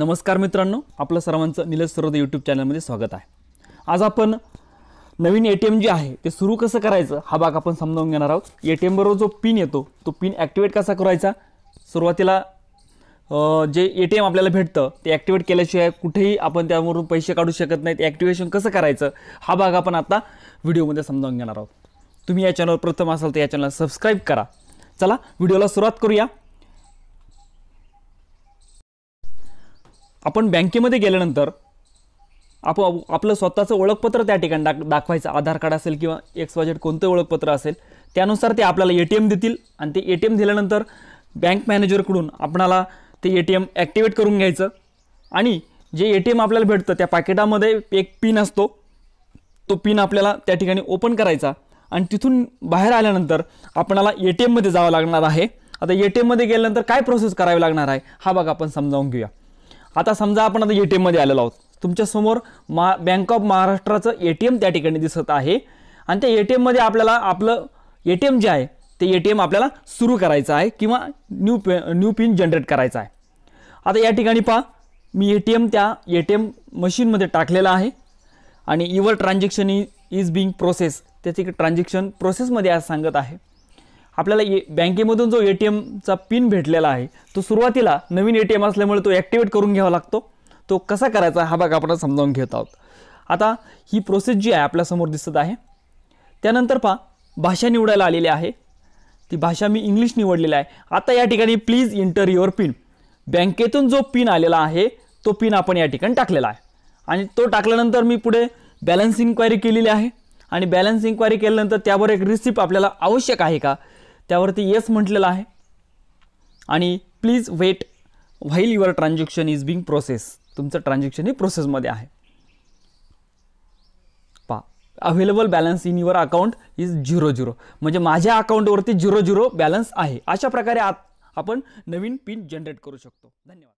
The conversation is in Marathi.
नमस्कार मित्रांनो आपलं सर्वांचं निलेश सरोदे यूट्यूब चॅनलमध्ये स्वागत आहे आज आपण नवीन ए टी एम जे आहे ते सुरू कसं करायचं हा भाग आपण समजावून घेणार आहोत ए टी एमबरोबर जो पिन येतो तो पिन ॲक्टिवेट कसा करायचा सुरुवातीला जे ए टी एम आपल्याला भेटतं ते ॲक्टिवेट केल्याशिवाय कुठेही आपण त्यावरून पैसे काढू शकत ते ॲक्टिवेशन कसं करायचं हा भाग आपण आता व्हिडिओमध्ये समजावून घेणार आहोत तुम्ही या चॅनलवर प्रथम असाल तर या चॅनलला सबस्क्राईब करा चला व्हिडिओला सुरुवात करूया आपण बँकेमध्ये गेल्यानंतर आप आपलं स्वतःचं ओळखपत्र त्या ठिकाणी दाख दाखवायचं आधार कार्ड असेल किंवा एक्स वाजेट कोणतं ओळखपत्र असेल त्यानुसार ते आपल्याला ए टी एम देतील आणि ते ए टी एम दिल्यानंतर बँक मॅनेजरकडून आपणाला ते ए टी एम ॲक्टिवेट करून घ्यायचं आणि जे ए टी एम आपल्याला भेटतं त्या पाकिटामध्ये एक पिन असतो तो पिन आपल्याला त्या ठिकाणी ओपन करायचा आणि तिथून बाहेर आल्यानंतर आपणाला ए टी एममध्ये जावं लागणार आहे आता ए टी एममध्ये गेल्यानंतर काय प्रोसेस करावी लागणार आहे हा बघा आपण समजावून घेऊया आता समजा आपण आता ए टी एममध्ये आलेलो आहोत तुमच्यासमोर मा बँक ऑफ महाराष्ट्राचं ए टी एम त्या ठिकाणी दिसत आहे आणि त्या ए टी एममध्ये आपल्याला आपलं ए टी एम जे आहे ते ए टी एम आपल्याला सुरू करायचं आहे किंवा न्यू पे न्यू पिन जनरेट करायचा आहे आता या ठिकाणी पहा मी ए टी एम त्या ए टी एम मशीनमध्ये टाकलेला आहे आणि your transaction is being process त्याची ट्रान्झॅक्शन प्रोसेसमध्ये आज सांगत आहे आपल्याला ए बँकेमधून जो ए टी एमचा पिन भेटलेला आहे तो सुरुवातीला नवीन ए टी एम असल्यामुळे तो ॲक्टिवेट करून घ्यावा लागतो तो कसा करायचा हा भाग आपण समजावून घेत आहोत आता ही प्रोसेस जी आहे आपल्यासमोर दिसत आहे त्यानंतर पहा भाषा निवडायला आलेली आहे ती भाषा मी इंग्लिश निवडलेली आहे आता या ठिकाणी प्लीज इंटर युअर पिन बँकेतून जो पिन आलेला आहे तो पिन आपण या ठिकाणी टाकलेला आहे आणि तो टाकल्यानंतर मी पुढे बॅलन्स इन्क्वायरी केलेली आहे आणि बॅलन्स इन्क्वायरी केल्यानंतर त्यावर एक रिसिप्ट आपल्याला आवश्यक आहे का त्यावरती येस म्हटलेलं आहे आणि please wait while your transaction is being process तुमचं ट्रान्झॅक्शन हे प्रोसेसमध्ये आहे पा available balance in your account is zero zero म्हणजे माझ्या अकाउंटवरती झिरो झिरो बॅलन्स आहे अशा प्रकारे आपण नवीन पिन जनरेट करू शकतो धन्यवाद